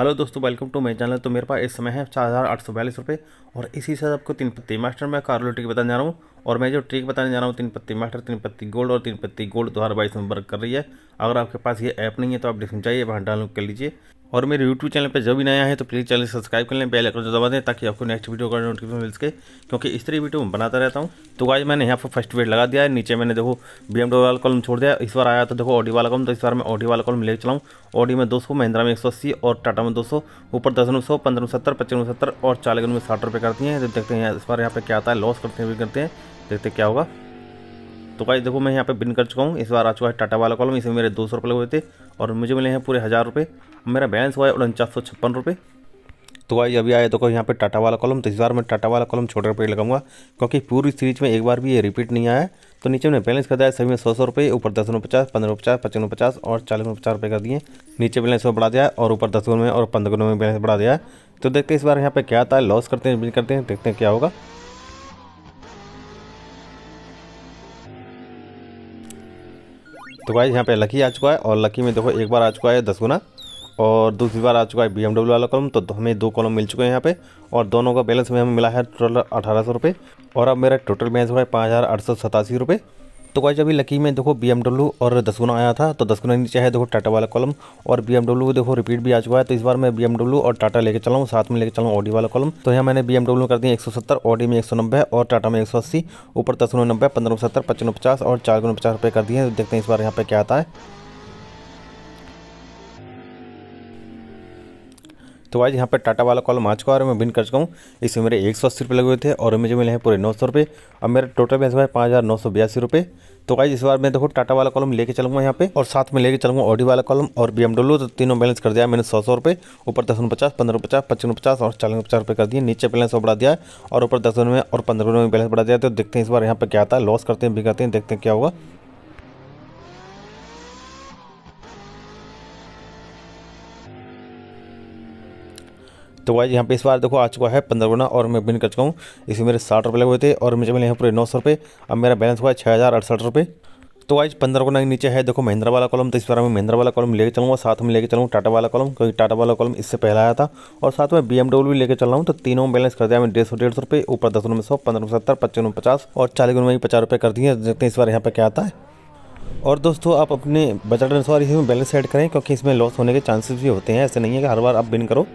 hello दोस्तों welcome to मेरे channel तो मेरे पास इस समय है चार हज़ार आठ सौ बयालीस रुपये और इसी से आपको तीन पत्ती मास्टर मैं कार्लो ट्रिक बताने जा रहा हूँ और मैं जो ट्रिक बताने जा रहा हूँ तीन पत्ती मास्टर तीन पत्ती गोल्ड और तीन पत्ती गोल्ड दो हज़ार बाईस में वर्क कर रही है अगर आपके पास ये ऐप नहीं है तो आप डिस्क्रिप्शन चाहिए वहाँ डाउनलोड कर लीजिए और मेरे यूट्यूब चैनल पर जब भी नया है तो प्लीज़ चैनल सब्सक्राइब कर लें बेल आइकन दबा दें ताकि आपको नेक्स्ट वीडियो का नोटिफिकेशन मिल सके क्योंकि इस तरह वीडियो मैं बनाता रहता हूँ तो आज मैंने यहाँ पर फर्स्ट वेट लगा दिया है नीचे मैंने देखो बी वाला कॉलम छोड़ दिया इस बार आया तो देखो ऑडी वाला कॉलम तो इस बार मैं ऑडी वाला कॉलम लेकर चलाऊँ ऑडी में दो सौ महिंद्रा में एक सौ अस्सी और टाटा में दो सौ ऊपर दस नौ सौ पंद्रह सत्तर पच्चीस सत्तर और चालीस में साठ रुपये करती हैं तो देखते हैं इस बार यहाँ पर क्या आता है लॉस करते हैं भी करते हैं देखते क्या होगा तो भाई देखो मैं यहाँ पे बिन कर चुका हूँ इस बार आ चुका है टाटा वाला कॉलम इसमें मेरे दो सौ रुपये हुए थे और मुझे मिले हैं पूरे हज़ार रुपये मेरा बैलेंस हुआ है उनचास सौ छप्पन रुपये तो भाई अभी आए देखो तो यहाँ पे टाटा वाला कॉलम तो इस बार मैं टाटा वाला कॉलम छोटे रुपये लगाऊंगा क्योंकि पूरी सीरीज में एक बार भी ये रिपीट नहीं आया तो नीचे मैंने बैलेंस कर दिया सभी में सौ सौ रुपये ऊपर दस रुपये पचास पंद्रह पचास पचपन पचास और चालीस में पचास रुपये कर दिए नीचे बैलेंस और बढ़ा दिया और ऊपर दस में और पंद्रह में बैलेंस बढ़ा दिया तो देखते इस बार यहाँ पर क्या आता है लॉस करते हैं बिल करते हैं देखते हैं क्या होगा तो गाइज यहाँ पे लकी आ चुका है और लकी में देखो एक बार आ चुका है दस गुना और दूसरी बार आ चुका है बी वाला कॉलम तो हमें दो कॉलम मिल चुके हैं यहाँ पे और दोनों का बैलेंस में हमें मिला है टोटल अठारह सौ रुपये और अब मेरा टोटल बैलेंस हुआ है पाँच हज़ार आठ सौ सतासी रुपये तो गाइज अभी लकी में देखो बी और दसगुना आया था तो दस गुना नीचे है देखो टाटा वाला कॉलम और बी देखो रिपीट भी आ चुका है तो इस बार मैं बी और टाटा लेके चला हूँ साथ में लेके चलाऊँ ऑडी वाला कॉलम तो यहाँ मैंने बी कर दी एक सौ में एक और टाटा में एक ऊपर दस गुना नब्बे पंद्रह सत्तर पचपन पचास और चार गुना पचास रुपये कर दिए देखते हैं इस बार यहाँ पर क्या आता है तो वाइज यहाँ पर टाटा वाला कॉलम आ चुका है और मैं बिन कर चुका हूँ इसमें मेरे एक सौ अस्सी रुपये लगे हुए थे और मुझे मिले हैं पूरे नौ सौ रुपये और मेरा टोटल पैसा है पाँच हज़ार नौ सौ बयासी रुपये तो आज इस बार मैं देखो टाटा वाला कॉलम लेके चलूँगा यहाँ पे और साथ में लेके चलूँगा ऑडी वाला कॉलम और बी तो तीनों बैलेंस कर दिया मैंने सौ सौ रुपये ऊपर दस पचास पंद्रह पचास पच्चीस पचास और चालीस पचास रुपये कर दिए नीचे बैलेंस बढ़ा दिया और ऊपर दस में और पंद्रह में बैलेंस बढ़ा दिया तो देखते हैं इस बार यहाँ पर क्या आता है लॉस करते हैं करते हैं देखते हैं क्या होगा तो वाइज यहाँ पे इस बार देखो आ चुका है पंद्रह गुना और मैं विन कर चुका हूँ इसमें मेरे साठ रुपये लगे हुए थे और मुझे मिले यहाँ पूरे नौ सौ रुपये अब मेरा बैलेंस हुआ है छः हज़ार अड़सठ रुपये तो वाइज पंद्रह गुना के नीचे है देखो महिंद्रा वाला कॉलम तो इस बार मैं महिंद्रा वाला कॉलम लेकर चलूँगा साथ में लेकर चलूँ टाटा वाला कॉलम क्योंकि टाटा वाला कॉलम इससे पहला आया था और साथ में बी भी लेकर चल रहा हूँ तो तीनों में बैलेंस कर दिया मैं डेढ़ सौ डेढ़ सौ रुपये ऊपर दस में सौ पंद्रह में सत्तर पच्चीस में पचास और चालीस गुना में पचास रुपये कर दिए देखते हैं इस बार यहाँ पर क्या आता है और दोस्तों आप अपने बजट अनुसार इसमें बैलेंस ऐड करें क्योंकि इसमें लॉस होने के चांसेस भी होते हैं ऐसे नहीं है कि हर बार आप बिन करो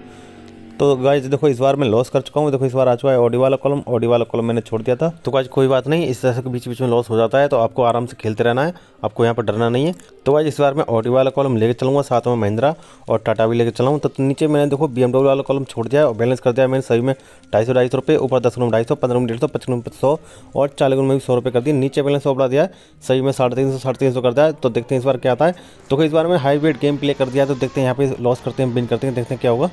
तो गाइज देखो इस बार मैं लॉस कर चुका हूँ देखो इस बार आ चुका है ऑडी वाला कॉलम ऑडी वाला कॉलम मैंने छोड़ दिया था तो गाइज कोई बात नहीं इस तरह से बीच बीच में लॉस हो जाता है तो आपको आराम से खेलते रहना है आपको यहाँ पर डरना नहीं है तो गाइज इस बार मैं ऑडी वाला कॉलम लेकर चलूँगा साथ में महिंद्रा और टाटा भी लेकर चलाऊँ तो नीचे मैंने देखो बी वाला कॉलम छोड़ दिया और बैलेंस कर दिया मैंने सभी में ढाई सौ ढाई सौ रुपये ऊपर दस गुण ढाई सौ पंद्रह में डेढ़ सौ पचपन पच सौ और चालीस गुण में भी सौ रुपये कर दिए नीचे बैलेंस उपड़ा दिया सही में साढ़े तीन सौ साढ़े तीन सौ कर दिया तो देखते हैं इस बार क्या आता है तो इस बार मैं वेट गेम प्ले कर दिया तो देखते हैं यहाँ पे लॉस करते हैं बिन करते हैं देखते हैं क्या होगा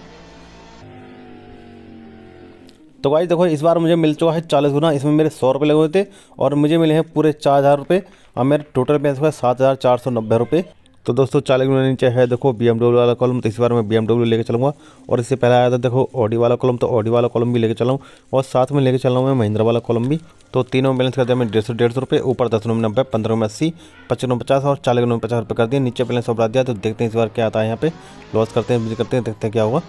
तो गाइज देखो इस बार मुझे मिल चुका है चालीस गुना इसमें मेरे सौ रुपये लगे हुए थे और मुझे मिले हैं पूरे चार हज़ार रुपये और मेरा टोटल पैसे हुआ सात हज़ार चार सौ नब्बे रुपये तो दोस्तों चालीस गुना नीचे है देखो बी वाला कॉलम तो इस बार मैं बी एम लेकर चलूँगा और इससे पहले आया था देखो ऑडी वाला कॉलम तो ऑडी वाला कॉलम भी लेकर चलाऊँ और साथ में लेकर चलाऊँ हूँ मैं महिंद्रा वाला कॉलम भी तो तीनों बैलेंस कर दिया मैं डेढ़ सौ डेढ़ सौ रुपये ऊपर दस नौ नब्बे पंद्रह में अस्सी पचनौ पचास और चालीस नौ पचास रुपये कर दिया नीचे बैलेंस सब दिया तो देखते हैं इस बार क्या आता है यहाँ पे लॉस करते हैं करते हैं देखते हैं क्या हुआ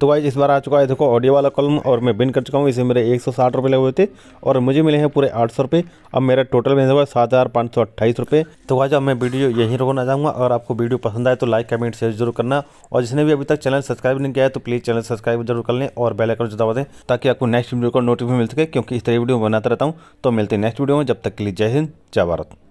तो वाइज इस बार आ चुका है देखो ऑडियो वाला कॉलम और मैं बिन कर चुका हूँ इसे मेरे एक सौ साठ रुपये लगे हुए थे और मुझे मिले हैं पूरे आठ सौ रुपये अब मेरा टोटल में हुआ सात हज़ार पाँच सौ अट्ठाईस रुपये तो वाइज अब मैं वीडियो यहीं रोकना चाहूँगा और आपको वीडियो पसंद आए तो लाइक कमेंट शेयर जरूर करना और जिसने भी अभी तक चैनल सब्सक्राइब नहीं किया है तो प्लीज़ चैनल सब्सक्राइब जरूर कर लें और बेलाइकन दबा दें ताकि आपको नेक्स्ट वीडियो का नोटिफिकेशन मिल सके क्योंकि इस तरह वीडियो बनाता रहता हूँ तो मिलते हैं नेक्स्ट वीडियो में जब तक के लिए जय हिंद जय भारत